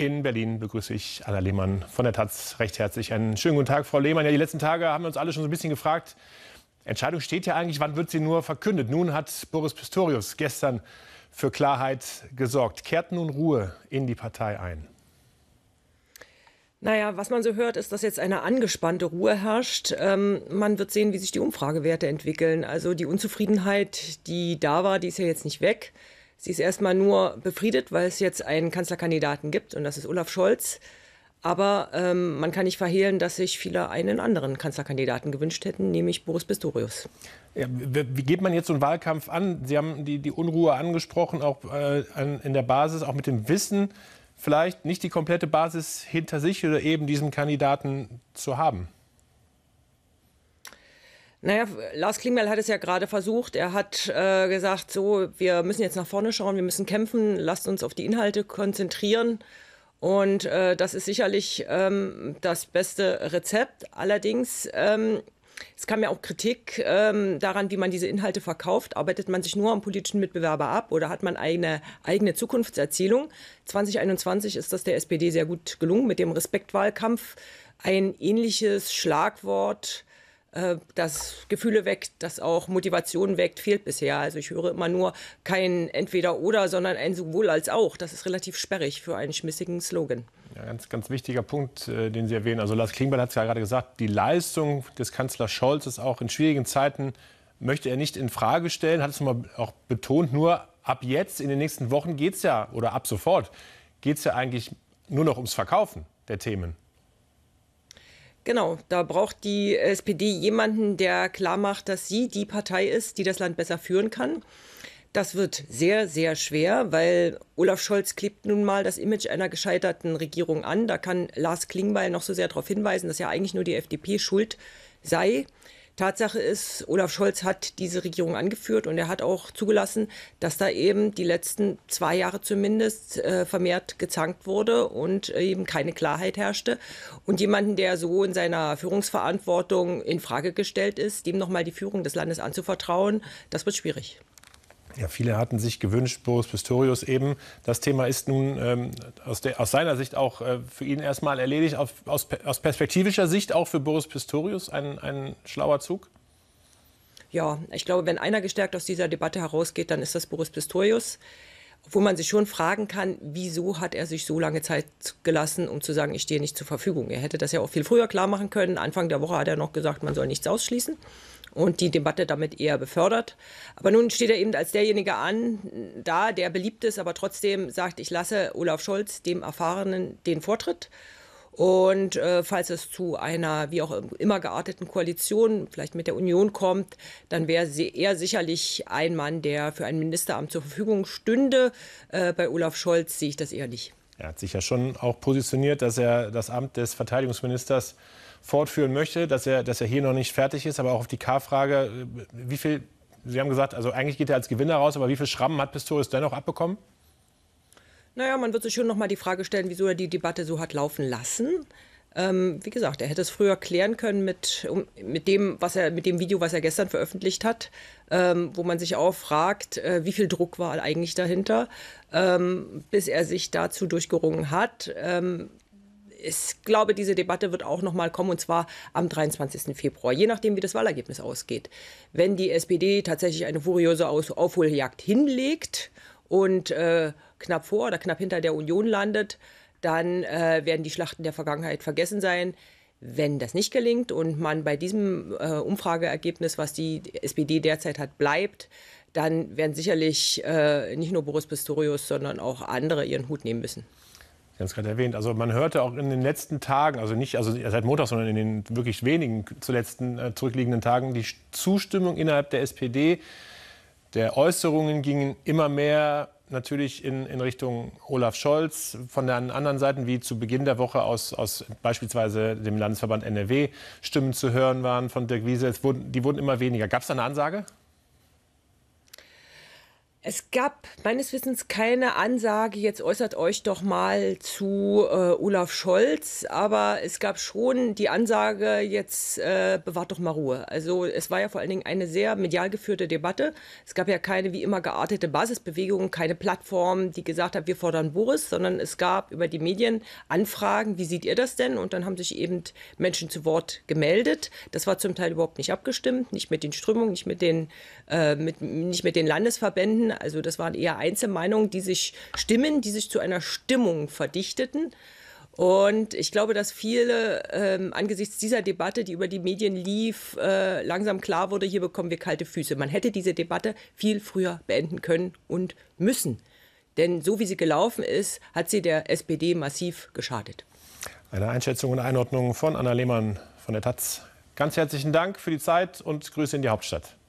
In Berlin begrüße ich Anna Lehmann von der Taz recht herzlich. Einen schönen guten Tag, Frau Lehmann. Ja, die letzten Tage haben wir uns alle schon so ein bisschen gefragt, Entscheidung steht ja eigentlich, wann wird sie nur verkündet? Nun hat Boris Pistorius gestern für Klarheit gesorgt. Kehrt nun Ruhe in die Partei ein? Naja, was man so hört, ist, dass jetzt eine angespannte Ruhe herrscht. Ähm, man wird sehen, wie sich die Umfragewerte entwickeln. Also die Unzufriedenheit, die da war, die ist ja jetzt nicht weg. Sie ist erstmal nur befriedet, weil es jetzt einen Kanzlerkandidaten gibt und das ist Olaf Scholz. Aber ähm, man kann nicht verhehlen, dass sich viele einen anderen Kanzlerkandidaten gewünscht hätten, nämlich Boris Pistorius. Ja, wie geht man jetzt so einen Wahlkampf an? Sie haben die, die Unruhe angesprochen, auch äh, an, in der Basis, auch mit dem Wissen, vielleicht nicht die komplette Basis hinter sich oder eben diesem Kandidaten zu haben. Naja, Lars Klingbeil hat es ja gerade versucht. Er hat äh, gesagt, so, wir müssen jetzt nach vorne schauen, wir müssen kämpfen, lasst uns auf die Inhalte konzentrieren. Und äh, das ist sicherlich ähm, das beste Rezept. Allerdings, ähm, es kam ja auch Kritik ähm, daran, wie man diese Inhalte verkauft. Arbeitet man sich nur am politischen Mitbewerber ab oder hat man eine eigene Zukunftserzählung? 2021 ist das der SPD sehr gut gelungen mit dem Respektwahlkampf. Ein ähnliches Schlagwort äh, das Gefühle weckt, das auch Motivation weckt, fehlt bisher. Also ich höre immer nur kein Entweder-Oder, sondern ein sowohl als auch. Das ist relativ sperrig für einen schmissigen Slogan. Ja, ganz, ganz wichtiger Punkt, äh, den Sie erwähnen. Also Lars Klingbeil hat es ja gerade gesagt, die Leistung des Kanzlers Scholz ist auch in schwierigen Zeiten, möchte er nicht in Frage stellen, hat es mal auch betont, nur ab jetzt, in den nächsten Wochen geht es ja, oder ab sofort, geht es ja eigentlich nur noch ums Verkaufen der Themen. Genau, da braucht die SPD jemanden, der klar macht, dass sie die Partei ist, die das Land besser führen kann. Das wird sehr, sehr schwer, weil Olaf Scholz klebt nun mal das Image einer gescheiterten Regierung an. Da kann Lars Klingbeil noch so sehr darauf hinweisen, dass ja eigentlich nur die FDP schuld sei. Tatsache ist, Olaf Scholz hat diese Regierung angeführt und er hat auch zugelassen, dass da eben die letzten zwei Jahre zumindest äh, vermehrt gezankt wurde und eben keine Klarheit herrschte. Und jemanden, der so in seiner Führungsverantwortung in Frage gestellt ist, dem nochmal die Führung des Landes anzuvertrauen, das wird schwierig. Ja, viele hatten sich gewünscht, Boris Pistorius eben. Das Thema ist nun ähm, aus, der, aus, seiner Sicht auch äh, für ihn erstmal erledigt. Auf, aus, aus, perspektivischer Sicht auch für Boris Pistorius ein, ein schlauer Zug? Ja, ich glaube, wenn einer gestärkt aus dieser Debatte herausgeht, dann ist das Boris Pistorius. Obwohl man sich schon fragen kann, wieso hat er sich so lange Zeit gelassen, um zu sagen, ich stehe nicht zur Verfügung. Er hätte das ja auch viel früher klar machen können. Anfang der Woche hat er noch gesagt, man soll nichts ausschließen und die Debatte damit eher befördert. Aber nun steht er eben als derjenige an, da, der beliebt ist, aber trotzdem sagt, ich lasse Olaf Scholz, dem Erfahrenen, den Vortritt. Und äh, falls es zu einer wie auch immer gearteten Koalition, vielleicht mit der Union kommt, dann wäre er sicherlich ein Mann, der für ein Ministeramt zur Verfügung stünde. Äh, bei Olaf Scholz sehe ich das eher nicht. Er hat sich ja schon auch positioniert, dass er das Amt des Verteidigungsministers äh, fortführen möchte, dass er, dass er hier noch nicht fertig ist. Aber auch auf die K-Frage, wie viel, Sie haben gesagt, also eigentlich geht er als Gewinner raus, aber wie viel Schrammen hat Pistorius dennoch abbekommen? Naja, man wird sich schon nochmal die Frage stellen, wieso er die Debatte so hat laufen lassen. Ähm, wie gesagt, er hätte es früher klären können mit, um, mit, dem, was er, mit dem Video, was er gestern veröffentlicht hat, ähm, wo man sich auch fragt, äh, wie viel Druck war eigentlich dahinter, ähm, bis er sich dazu durchgerungen hat. Ähm, ich glaube, diese Debatte wird auch noch mal kommen, und zwar am 23. Februar, je nachdem, wie das Wahlergebnis ausgeht. Wenn die SPD tatsächlich eine furiose Aufholjagd hinlegt und äh, knapp vor oder knapp hinter der Union landet, dann äh, werden die Schlachten der Vergangenheit vergessen sein. Wenn das nicht gelingt und man bei diesem äh, Umfrageergebnis, was die SPD derzeit hat, bleibt, dann werden sicherlich äh, nicht nur Boris Pistorius, sondern auch andere ihren Hut nehmen müssen. Sie haben es gerade erwähnt. Also man hörte auch in den letzten Tagen, also nicht also seit Montag, sondern in den wirklich wenigen zuletzten äh, zurückliegenden Tagen, die Zustimmung innerhalb der SPD, der Äußerungen gingen immer mehr natürlich in, in Richtung Olaf Scholz, von den anderen Seiten, wie zu Beginn der Woche aus, aus beispielsweise dem Landesverband NRW Stimmen zu hören waren von Dirk Wiese. Wurden, die wurden immer weniger. Gab es da eine Ansage? Es gab meines Wissens keine Ansage, jetzt äußert euch doch mal zu äh, Olaf Scholz, aber es gab schon die Ansage, jetzt äh, bewahrt doch mal Ruhe. Also es war ja vor allen Dingen eine sehr medial geführte Debatte. Es gab ja keine wie immer geartete Basisbewegung, keine Plattform, die gesagt hat, wir fordern Boris, sondern es gab über die Medien Anfragen, wie seht ihr das denn? Und dann haben sich eben Menschen zu Wort gemeldet. Das war zum Teil überhaupt nicht abgestimmt, nicht mit den Strömungen, nicht mit den, äh, mit, nicht mit den Landesverbänden also das waren eher Einzelmeinungen, die sich stimmen, die sich zu einer Stimmung verdichteten. Und ich glaube, dass viele ähm, angesichts dieser Debatte, die über die Medien lief, äh, langsam klar wurde, hier bekommen wir kalte Füße. Man hätte diese Debatte viel früher beenden können und müssen. Denn so wie sie gelaufen ist, hat sie der SPD massiv geschadet. Eine Einschätzung und Einordnung von Anna Lehmann von der Taz. Ganz herzlichen Dank für die Zeit und Grüße in die Hauptstadt.